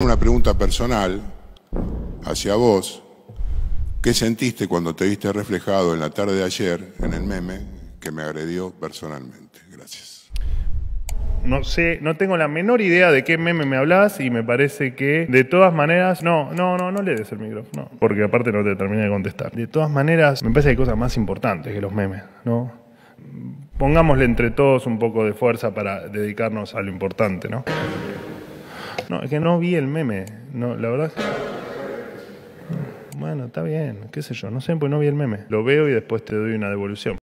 Una pregunta personal hacia vos. ¿Qué sentiste cuando te viste reflejado en la tarde de ayer en el meme que me agredió personalmente? Gracias. No sé, no tengo la menor idea de qué meme me hablas y me parece que de todas maneras, no, no, no, no le des el micrófono, porque aparte no te terminé de contestar. De todas maneras, me parece que hay cosas más importantes que los memes, ¿no? Pongámosle entre todos un poco de fuerza para dedicarnos a lo importante, ¿no? No, es que no vi el meme. No, la verdad. Bueno, está bien, qué sé yo, no sé, pues no vi el meme. Lo veo y después te doy una devolución.